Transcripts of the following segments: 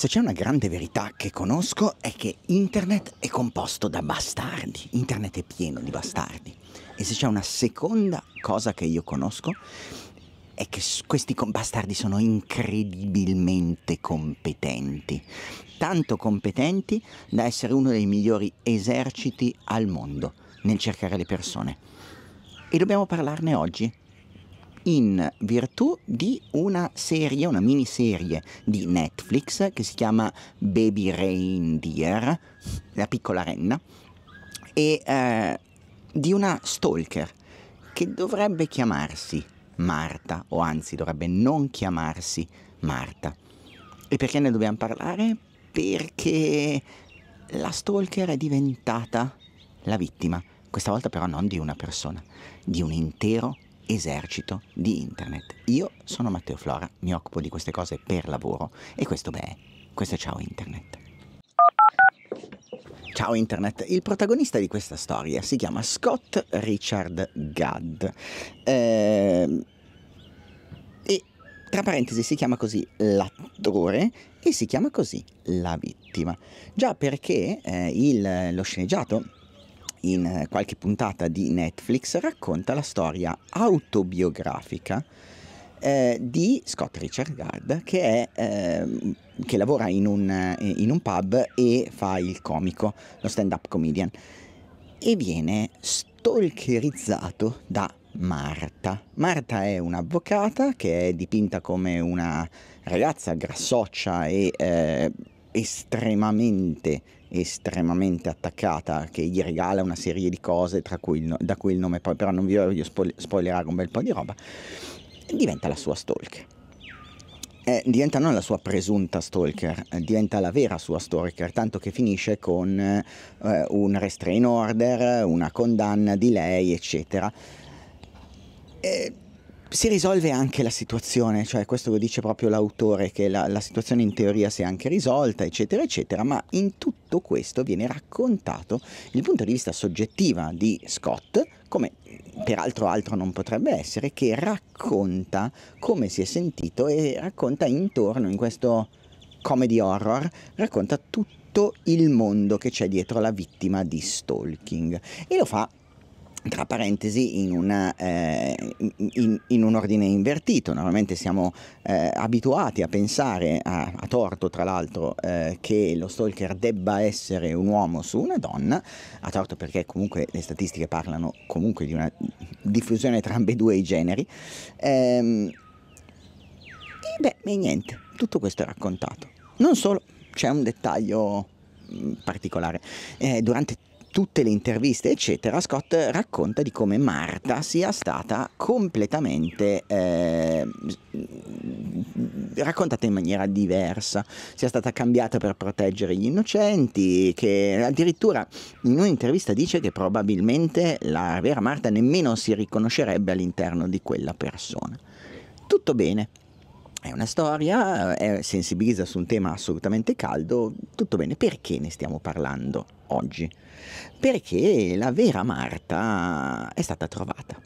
Se c'è una grande verità che conosco è che internet è composto da bastardi, internet è pieno di bastardi. E se c'è una seconda cosa che io conosco è che questi bastardi sono incredibilmente competenti, tanto competenti da essere uno dei migliori eserciti al mondo nel cercare le persone. E dobbiamo parlarne oggi in virtù di una serie, una miniserie di Netflix che si chiama Baby Reindeer, la piccola renna, e eh, di una stalker che dovrebbe chiamarsi Marta, o anzi dovrebbe non chiamarsi Marta. E perché ne dobbiamo parlare? Perché la stalker è diventata la vittima, questa volta però non di una persona, di un intero esercito di internet. Io sono Matteo Flora, mi occupo di queste cose per lavoro e questo beh, questo è Ciao Internet. Ciao Internet, il protagonista di questa storia si chiama Scott Richard Gadd. Eh, e tra parentesi si chiama così l'attore e si chiama così la vittima. Già perché eh, il, lo sceneggiato in eh, qualche puntata di Netflix, racconta la storia autobiografica eh, di Scott Richard Gard che, è, eh, che lavora in un, eh, in un pub e fa il comico, lo stand-up comedian, e viene stalkerizzato da Marta. Marta è un'avvocata che è dipinta come una ragazza grassoccia e eh, estremamente estremamente attaccata che gli regala una serie di cose tra cui il, da cui il nome poi però non vi voglio spoilerare un bel po' di roba diventa la sua stalker eh, diventa non la sua presunta stalker, eh, diventa la vera sua stalker, tanto che finisce con eh, un restrain order, una condanna di lei, eccetera. Eh, si risolve anche la situazione, cioè questo lo dice proprio l'autore, che la, la, situazione in teoria si è anche risolta, eccetera, eccetera, ma in tutto questo viene raccontato il punto di vista soggettiva di Scott, come peraltro altro non potrebbe essere, che racconta come si è sentito e racconta intorno in questo comedy horror, racconta tutto il mondo che c'è dietro la vittima di stalking e lo fa tra parentesi in, una, eh, in, in, un ordine invertito, normalmente siamo eh, abituati a pensare, a, a torto tra l'altro, eh, che lo stalker debba essere un uomo su una donna, a torto perché comunque le statistiche parlano comunque di una diffusione tra ambedue i generi. Ehm, e beh, e niente, tutto questo è raccontato. Non solo, c'è un dettaglio mm, particolare. Eh, durante tutte le interviste, eccetera, Scott racconta di come Marta sia stata completamente eh, raccontata in maniera diversa, sia stata cambiata per proteggere gli innocenti, che addirittura in un'intervista dice che probabilmente la vera Marta nemmeno si riconoscerebbe all'interno di quella persona. Tutto bene. È una storia, è sensibilizza su un tema assolutamente caldo, tutto bene, perché ne stiamo parlando oggi? perché la vera Marta è stata trovata.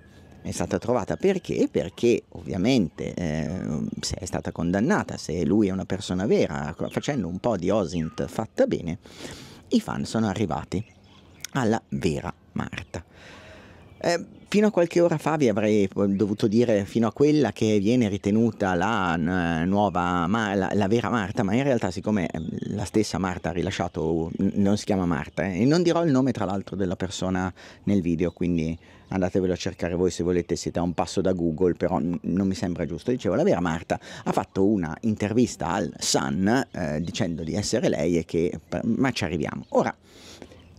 È stata trovata perché? Perché ovviamente eh, se è stata condannata, se lui è una persona vera, facendo un po' di Osint fatta bene, i fan sono arrivati alla vera Marta. Eh, fino a qualche ora fa vi avrei eh, dovuto dire fino a quella che viene ritenuta la nuova, la, la vera Marta, ma in realtà siccome ehm, la stessa Marta ha rilasciato, non si chiama Marta, eh, e non dirò il nome tra l'altro della persona nel video, quindi andatevelo a cercare voi se volete, siete a un passo da Google, però non mi sembra giusto. Dicevo, la vera Marta ha fatto una intervista al Sun eh, dicendo di essere lei e che... ma ci arriviamo. Ora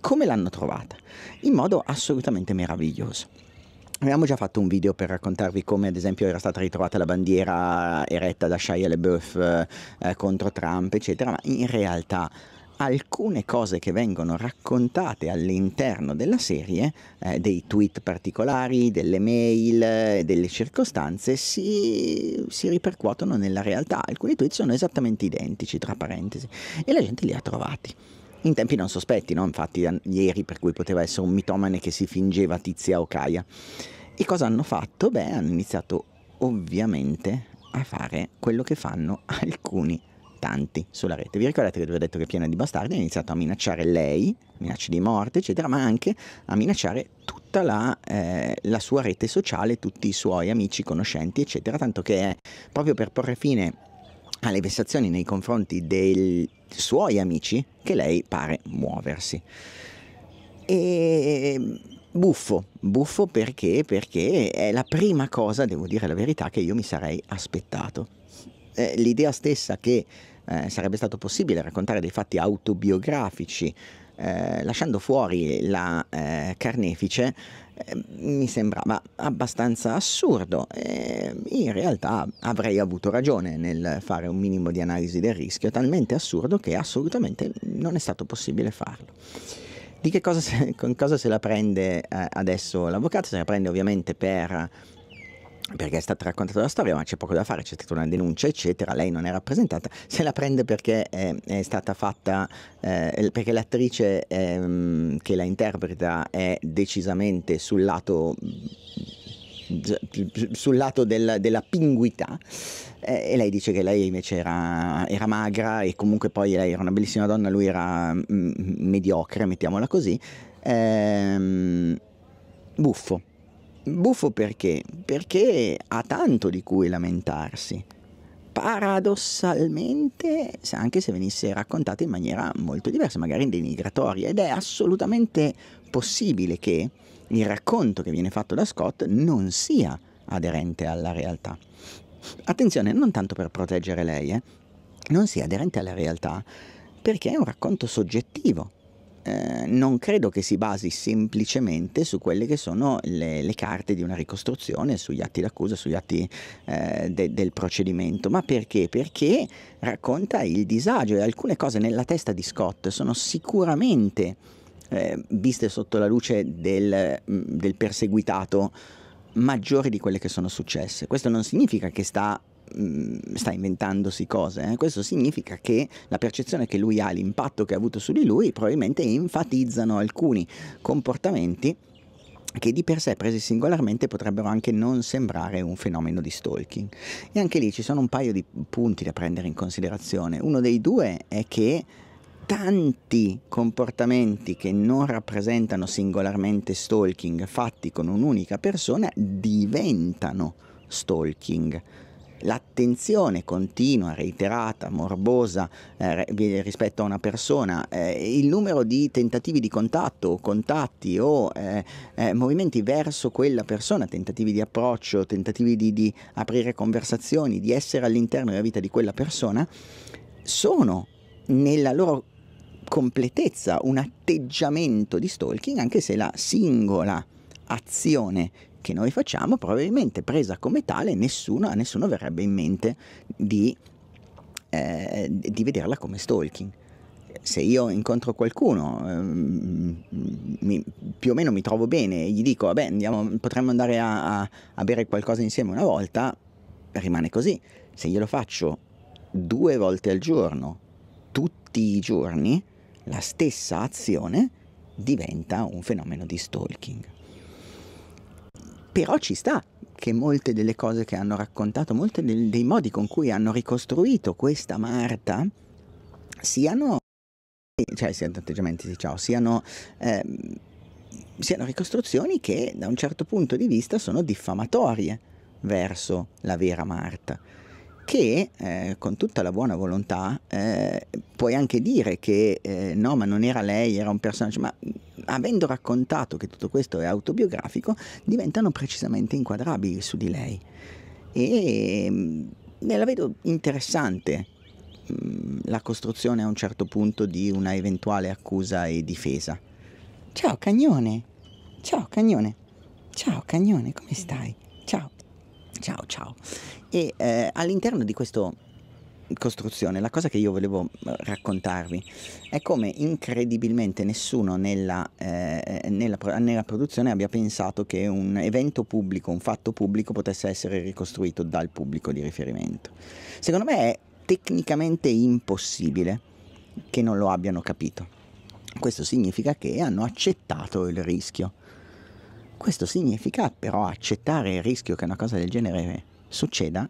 come l'hanno trovata, in modo assolutamente meraviglioso. Abbiamo già fatto un video per raccontarvi come ad esempio era stata ritrovata la bandiera eretta da Shia LeBeouf eh, contro Trump, eccetera, ma in realtà alcune cose che vengono raccontate all'interno della serie, eh, dei tweet particolari, delle mail, eh, delle circostanze, si, si, ripercuotono nella realtà. Alcuni tweet sono esattamente identici, tra parentesi, e la gente li ha trovati in tempi non sospetti, no? infatti ieri per cui poteva essere un mitomane che si fingeva Tizia o Caia. E cosa hanno fatto? Beh, hanno iniziato ovviamente a fare quello che fanno alcuni tanti sulla rete. Vi ricordate che vi ho detto che è piena di bastardi ha iniziato a minacciare lei, minacce di morte, eccetera, ma anche a minacciare tutta la, eh, la sua rete sociale, tutti i suoi amici, conoscenti, eccetera, tanto che è proprio per porre fine alle vessazioni nei confronti dei suoi amici che lei pare muoversi. E buffo, buffo perché? Perché è la prima cosa, devo dire la verità, che io mi sarei aspettato. Eh, l'idea stessa che eh, sarebbe stato possibile raccontare dei fatti autobiografici eh, lasciando fuori la eh, carnefice, eh, mi sembrava abbastanza assurdo e eh, in realtà avrei avuto ragione nel fare un minimo di analisi del rischio, talmente assurdo che assolutamente non è stato possibile farlo. Di che cosa, con cosa se la prende adesso l'avvocato? Se la prende ovviamente per perché è stata raccontata la storia, ma c'è poco da fare, c'è stata una denuncia, eccetera, lei non è rappresentata, se la prende perché è, è stata fatta, eh, perché l'attrice eh, che la interpreta è decisamente sul lato sul lato del, della pinguità eh, e lei dice che lei invece era, era, magra e comunque poi lei era una bellissima donna, lui era mh, mm, mediocre, mettiamola così, ehm, buffo. Buffo perché? Perché ha tanto di cui lamentarsi. Paradossalmente, anche se venisse raccontata in maniera molto diversa, magari denigratoria, ed è assolutamente possibile che il racconto che viene fatto da Scott non sia aderente alla realtà. Attenzione, non tanto per proteggere lei, eh? non sia aderente alla realtà, perché è un racconto soggettivo, eh, non credo che si basi semplicemente su quelle che sono le, le carte di una ricostruzione, sugli atti d'accusa, sugli atti eh, de, del procedimento, ma perché? Perché racconta il disagio e alcune cose nella testa di Scott sono sicuramente eh, viste sotto la luce del, mm, del perseguitato maggiori di quelle che sono successe. Questo non significa che sta Mm, sta inventandosi cose. Eh? Questo significa che la percezione che lui ha, l'impatto che ha avuto su di lui, probabilmente enfatizzano alcuni comportamenti che di per sé presi singolarmente potrebbero anche non sembrare un fenomeno di stalking. E anche lì ci sono un paio di punti da prendere in considerazione. Uno dei due è che tanti comportamenti che non rappresentano singolarmente stalking fatti con un'unica persona diventano stalking l'attenzione continua, reiterata, morbosa eh, rispetto a una persona, eh, il numero di tentativi di contatto o contatti o eh, eh, movimenti verso quella persona, tentativi di approccio, tentativi di, di aprire conversazioni, di essere all'interno della vita di quella persona, sono nella loro completezza un atteggiamento di stalking anche se la singola azione che noi facciamo, probabilmente presa come tale nessuno, a nessuno verrebbe in mente di, eh, di vederla come stalking se io incontro qualcuno, um, mi, più o meno mi trovo bene e gli dico, vabbè, andiamo, potremmo andare a, a, a, bere qualcosa insieme una volta, rimane così. Se glielo faccio due volte al giorno, tutti i giorni, la stessa azione diventa un fenomeno di stalking però ci sta che molte delle cose che hanno raccontato, molti dei modi con cui hanno ricostruito questa Marta siano, cioè siano atteggiamenti di ciao, siano, eh, siano ricostruzioni che da un certo punto di vista sono diffamatorie verso la vera Marta che eh, con tutta la buona volontà eh, puoi anche dire che eh, no, ma non era lei, era un personaggio, ma mm, avendo raccontato che tutto questo è autobiografico, diventano precisamente inquadrabili su di lei. E mm, me la vedo interessante mh, mm, la costruzione a un certo punto di una eventuale accusa e difesa. Ciao cagnone, ciao cagnone, ciao cagnone, come stai? Ciao. Ciao, ciao. E eh, all'interno di questa costruzione, la cosa che io volevo eh, raccontarvi è come incredibilmente nessuno nella, eh, nella, nella produzione abbia pensato che un evento pubblico, un fatto pubblico potesse essere ricostruito dal pubblico di riferimento. Secondo me è tecnicamente impossibile che non lo abbiano capito. Questo significa che hanno accettato il rischio questo significa però accettare il rischio che una cosa del genere eh, succeda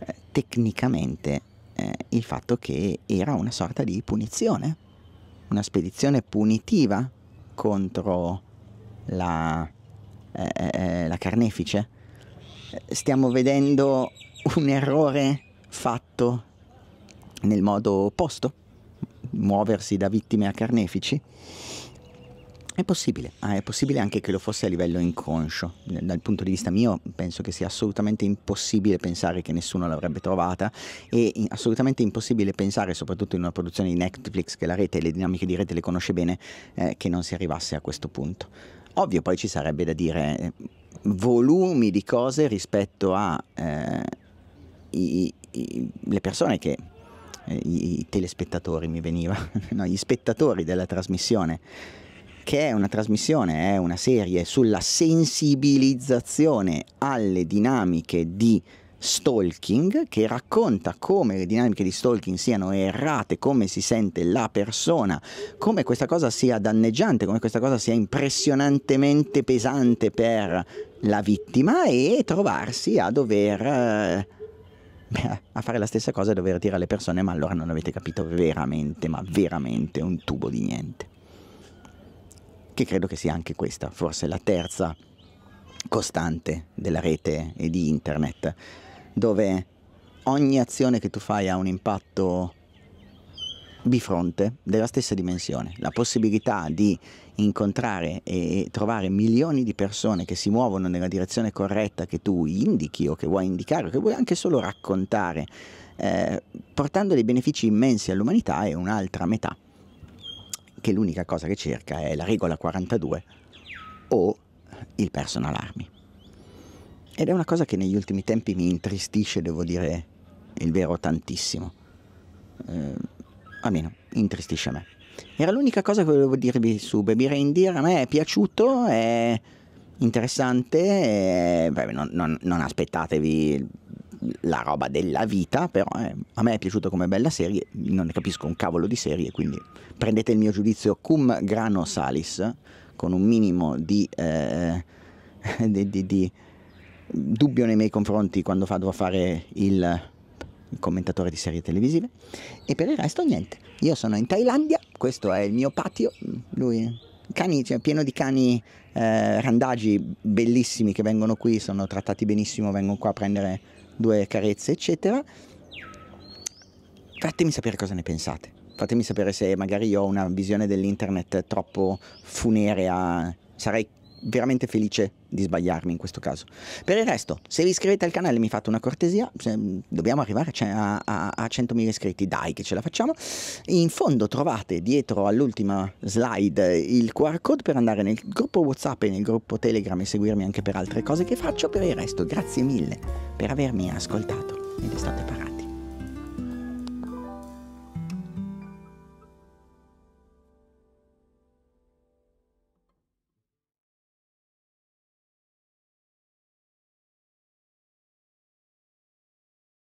eh, tecnicamente eh, il fatto che era una sorta di punizione, una spedizione punitiva contro la, eh, eh, eh la carnefice. Stiamo vedendo un errore fatto nel modo opposto, muoversi da vittime a carnefici è possibile, ah, è possibile anche che lo fosse a livello inconscio. Dal punto di vista mio penso che sia assolutamente impossibile pensare che nessuno l'avrebbe trovata e assolutamente impossibile pensare, soprattutto in una produzione di Netflix che la rete e le dinamiche di rete le conosce bene, eh, che non si arrivasse a questo punto. Ovvio poi ci sarebbe da dire eh, volumi di cose rispetto alle eh, persone che eh, i, i telespettatori mi veniva, no, gli spettatori della trasmissione perché è una trasmissione, è una serie sulla sensibilizzazione alle dinamiche di stalking che racconta come le dinamiche di stalking siano errate, come si sente la persona, come questa cosa sia danneggiante, come questa cosa sia impressionantemente pesante per la vittima e trovarsi a dover eh, a fare la stessa cosa e dover dire alle persone ma allora non avete capito veramente, ma veramente un tubo di niente che credo che sia anche questa, forse la terza costante della rete e di internet, dove ogni azione che tu fai ha un impatto bifronte della stessa dimensione, la possibilità di incontrare e trovare milioni di persone che si muovono nella direzione corretta che tu indichi o che vuoi indicare o che vuoi anche solo raccontare, eh, portando dei benefici immensi all'umanità è un'altra metà che l'unica cosa che cerca è la regola 42 o il personal army. Ed è una cosa che negli ultimi tempi mi intristisce, devo dire il vero, tantissimo. Eh, almeno, intristisce a me. Era l'unica cosa che volevo dirvi su Baby Reindeer, a me è piaciuto, è interessante, è... Beh, non, non, non aspettatevi la roba della vita, però eh, a me è piaciuta come bella serie, non ne capisco un cavolo di serie, quindi prendete il mio giudizio cum grano salis, con un minimo di, eh, di, di, di dubbio nei miei confronti quando vado a fare il commentatore di serie televisive e per il resto niente io sono in Thailandia questo è il mio patio lui cani cioè, pieno di cani eh, randagi bellissimi che vengono qui sono trattati benissimo vengono qua a prendere due carezze, eccetera. Fatemi sapere cosa ne pensate. Fatemi sapere se magari io ho una visione dell'internet troppo funerea. Sarei veramente felice di sbagliarmi in questo caso. Per il resto, se vi iscrivete al canale mi fate una cortesia, dobbiamo arrivare cioè, a, a, a 100.000 iscritti, dai che ce la facciamo. In fondo trovate dietro all'ultima slide il QR code per andare nel gruppo Whatsapp e nel gruppo Telegram e seguirmi anche per altre cose che faccio. Per il resto, grazie mille per avermi ascoltato ed estate parati.